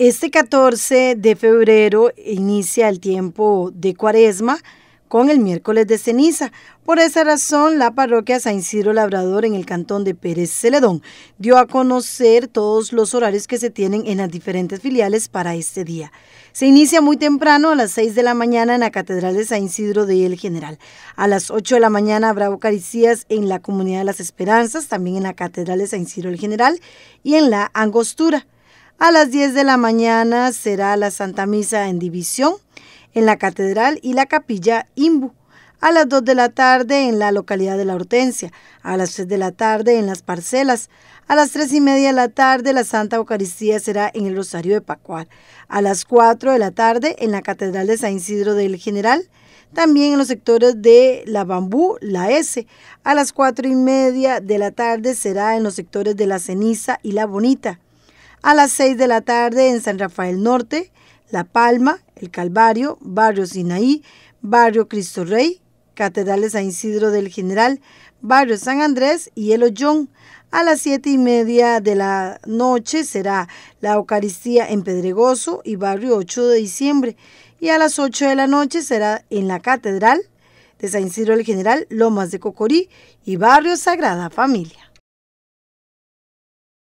Este 14 de febrero inicia el tiempo de cuaresma con el miércoles de ceniza. Por esa razón, la parroquia San Isidro Labrador en el cantón de Pérez Celedón dio a conocer todos los horarios que se tienen en las diferentes filiales para este día. Se inicia muy temprano a las 6 de la mañana en la Catedral de San Isidro de El General. A las 8 de la mañana habrá Eucaristías en la Comunidad de las Esperanzas, también en la Catedral de San Isidro del General y en la Angostura. A las 10 de la mañana será la Santa Misa en División, en la Catedral y la Capilla Imbu. A las 2 de la tarde en la localidad de La Hortensia. A las 3 de la tarde en Las Parcelas. A las 3 y media de la tarde la Santa Eucaristía será en el Rosario de Pacual. A las 4 de la tarde en la Catedral de San Isidro del General también en los sectores de La Bambú, La S. A las 4 y media de la tarde será en los sectores de La Ceniza y La Bonita a las 6 de la tarde en San Rafael Norte, La Palma, El Calvario, Barrio Sinaí, Barrio Cristo Rey, Catedral de San Isidro del General, Barrio San Andrés y El Ollón. A las siete y media de la noche será la Eucaristía en Pedregoso y Barrio 8 de Diciembre. Y a las 8 de la noche será en la Catedral de San Isidro del General, Lomas de Cocorí y Barrio Sagrada Familia.